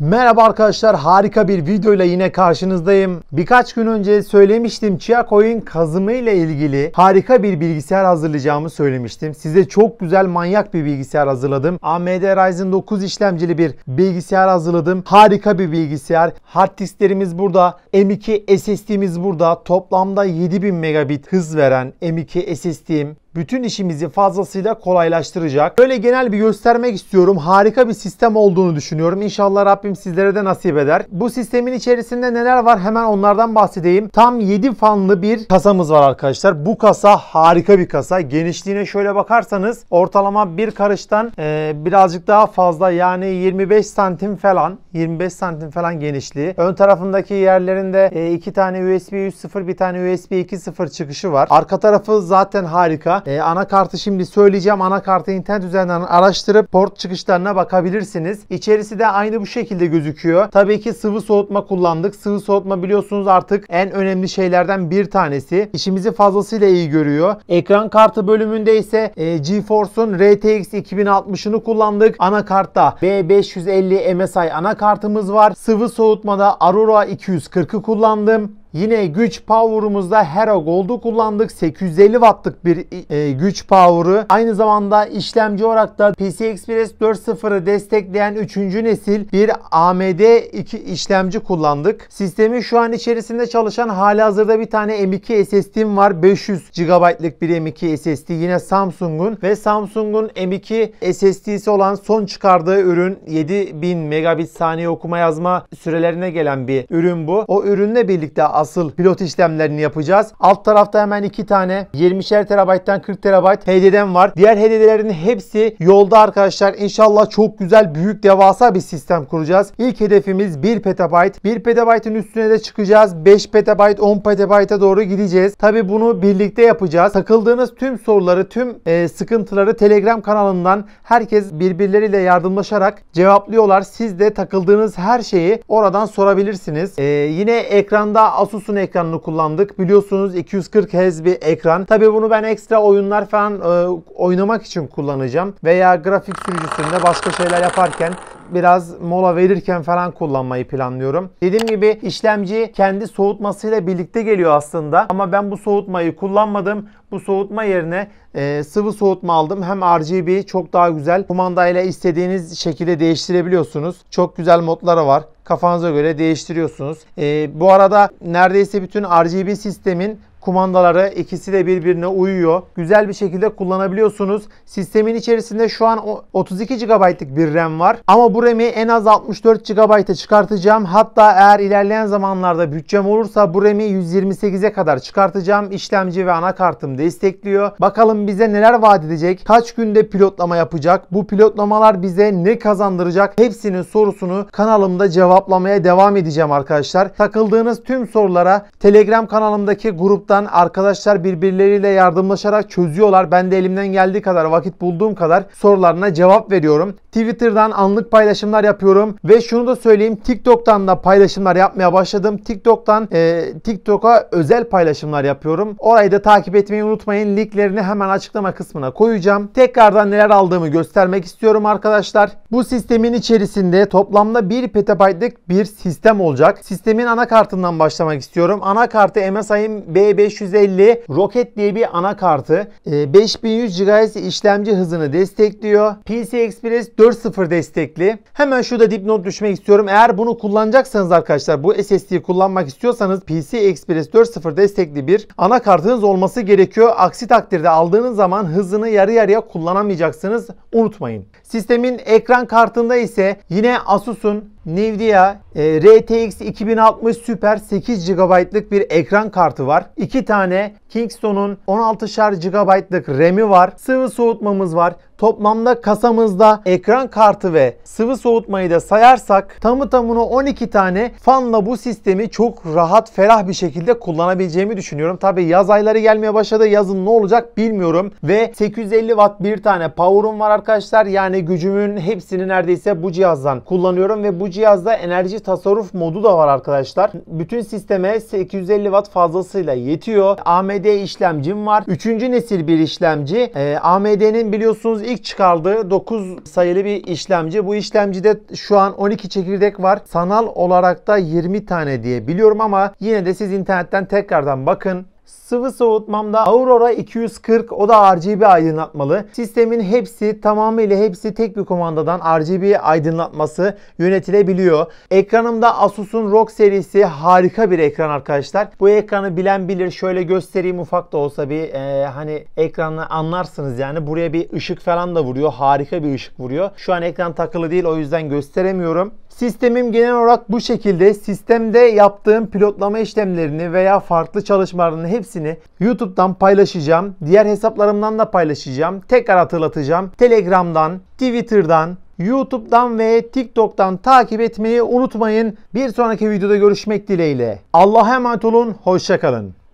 Merhaba arkadaşlar harika bir video ile yine karşınızdayım. Birkaç gün önce söylemiştim Chia Coin kazımı ile ilgili harika bir bilgisayar hazırlayacağımı söylemiştim. Size çok güzel manyak bir bilgisayar hazırladım. AMD Ryzen 9 işlemcili bir bilgisayar hazırladım. Harika bir bilgisayar. Hard disklerimiz burada. M2 SSD'miz burada. Toplamda 7000 megabit hız veren M2 SSD'im bütün işimizi fazlasıyla kolaylaştıracak. Böyle genel bir göstermek istiyorum. Harika bir sistem olduğunu düşünüyorum. İnşallah Rabbim sizlere de nasip eder. Bu sistemin içerisinde neler var hemen onlardan bahsedeyim. Tam 7 fanlı bir kasamız var arkadaşlar. Bu kasa harika bir kasa. Genişliğine şöyle bakarsanız ortalama bir karıştan e, birazcık daha fazla yani 25 santim falan 25 santim falan genişliği. Ön tarafındaki yerlerinde e, iki tane USB 3.0 bir tane USB 2.0 çıkışı var. Arka tarafı zaten harika. E, anakartı şimdi söyleyeceğim. Anakartı internet üzerinden araştırıp port çıkışlarına bakabilirsiniz. İçerisi de aynı bu şekilde gözüküyor. Tabii ki sıvı soğutma kullandık. Sıvı soğutma biliyorsunuz artık en önemli şeylerden bir tanesi. İşimizi fazlasıyla iyi görüyor. Ekran kartı bölümünde ise e, GeForce'un RTX 2060'ını kullandık. Anakartta B550 MSI anakartımız var. Sıvı soğutmada Aurora 240'ı kullandım. Yine güç power'umuzda Hera Gold'u kullandık. 850 wattlık bir e, güç power'ı. Aynı zamanda işlemci olarak da PCI Express 4.0'ı destekleyen 3. nesil bir AMD 2 işlemci kullandık. Sistemin şu an içerisinde çalışan hali hazırda bir tane M2 SSD'm var. 500 GB'lık bir M2 SSD. Yine Samsung'un ve Samsung'un M2 SSD'si olan son çıkardığı ürün 7000 megabit saniye okuma yazma sürelerine gelen bir ürün bu. O ürünle birlikte aslında nasıl pilot işlemlerini yapacağız. Alt tarafta hemen iki tane 20'şer terabayttan 40 terabayt HDD'm var. Diğer HDD'lerin hepsi yolda arkadaşlar. İnşallah çok güzel büyük devasa bir sistem kuracağız. İlk hedefimiz 1 petabayt. 1 petabaytın üstüne de çıkacağız. 5 petabayt 10 petabayta doğru gideceğiz. Tabi bunu birlikte yapacağız. Takıldığınız tüm soruları tüm e, sıkıntıları Telegram kanalından herkes birbirleriyle yardımlaşarak cevaplıyorlar. Siz de takıldığınız her şeyi oradan sorabilirsiniz. E, yine ekranda Asus'un ekranını kullandık. Biliyorsunuz 240 Hz bir ekran. Tabii bunu ben ekstra oyunlar falan e, oynamak için kullanacağım. Veya grafik sürücüsünde başka şeyler yaparken biraz mola verirken falan kullanmayı planlıyorum. Dediğim gibi işlemci kendi soğutmasıyla birlikte geliyor aslında. Ama ben bu soğutmayı kullanmadım. Bu soğutma yerine e, sıvı soğutma aldım. Hem RGB çok daha güzel. Kumandayla istediğiniz şekilde değiştirebiliyorsunuz. Çok güzel modları var kafanıza göre değiştiriyorsunuz. E, bu arada neredeyse bütün RGB sistemin kumandaları ikisi de birbirine uyuyor. Güzel bir şekilde kullanabiliyorsunuz. Sistemin içerisinde şu an 32 GB'lık bir RAM var. Ama bu RAM'i en az 64 GB'a çıkartacağım. Hatta eğer ilerleyen zamanlarda bütçem olursa bu RAM'i 128'e kadar çıkartacağım. İşlemci ve anakartım destekliyor. Bakalım bize neler vaat edecek? Kaç günde pilotlama yapacak? Bu pilotlamalar bize ne kazandıracak? Hepsinin sorusunu kanalımda cevaplamaya devam edeceğim arkadaşlar. Takıldığınız tüm sorulara Telegram kanalımdaki grup gruptan arkadaşlar birbirleriyle yardımlaşarak çözüyorlar. Ben de elimden geldiği kadar vakit bulduğum kadar sorularına cevap veriyorum. Twitter'dan anlık paylaşımlar yapıyorum ve şunu da söyleyeyim TikTok'tan da paylaşımlar yapmaya başladım. TikTok'tan e, TikTok'a özel paylaşımlar yapıyorum. Orayı da takip etmeyi unutmayın. Linklerini hemen açıklama kısmına koyacağım. Tekrardan neler aldığımı göstermek istiyorum arkadaşlar. Bu sistemin içerisinde toplamda 1 petabaytlık bir sistem olacak. Sistemin anakartından başlamak istiyorum. Anakartı MSI'nin B1 550 Rocket diye bir anakartı. 5100 e, GHz işlemci hızını destekliyor. PCI Express 4.0 destekli. Hemen şurada dipnot düşmek istiyorum. Eğer bunu kullanacaksanız arkadaşlar bu SSD'yi kullanmak istiyorsanız PCI Express 4.0 destekli bir anakartınız olması gerekiyor. Aksi takdirde aldığınız zaman hızını yarı yarıya kullanamayacaksınız. Unutmayın. Sistemin ekran kartında ise yine Asus'un Nvidia e, RTX 2060 Super 8 GB'lık bir ekran kartı var. 2 tane Kingston'un 16'şer GB'lık RAM'i var. Sıvı soğutmamız var. Toplamda kasamızda ekran kartı ve sıvı soğutmayı da sayarsak tamı tamına 12 tane fanla bu sistemi çok rahat ferah bir şekilde kullanabileceğimi düşünüyorum. Tabi yaz ayları gelmeye başladı. Yazın ne olacak bilmiyorum. Ve 850 watt bir tane power'um var arkadaşlar. Yani gücümün hepsini neredeyse bu cihazdan kullanıyorum ve bu cihazda enerji tasarruf modu da var arkadaşlar. Bütün sisteme 850 watt fazlasıyla yetiyor. AMD işlemcim var. 3. nesil bir işlemci. Ee, AMD'nin biliyorsunuz ilk çıkardığı 9 sayılı bir işlemci. Bu işlemcide şu an 12 çekirdek var. Sanal olarak da 20 tane diye biliyorum ama yine de siz internetten tekrardan bakın. Sıvı soğutmamda Aurora 240 o da RGB aydınlatmalı. Sistemin hepsi tamamıyla hepsi tek bir kumandadan RGB aydınlatması yönetilebiliyor. Ekranımda Asus'un ROG serisi harika bir ekran arkadaşlar. Bu ekranı bilen bilir. Şöyle göstereyim ufak da olsa bir e, hani ekranı anlarsınız yani. Buraya bir ışık falan da vuruyor. Harika bir ışık vuruyor. Şu an ekran takılı değil o yüzden gösteremiyorum. Sistemim genel olarak bu şekilde. Sistemde yaptığım pilotlama işlemlerini veya farklı çalışmalarını hepsini YouTube'dan paylaşacağım. Diğer hesaplarımdan da paylaşacağım. Tekrar hatırlatacağım. Telegram'dan, Twitter'dan, YouTube'dan ve TikTok'tan takip etmeyi unutmayın. Bir sonraki videoda görüşmek dileğiyle. Allah'a emanet olun. Hoşçakalın.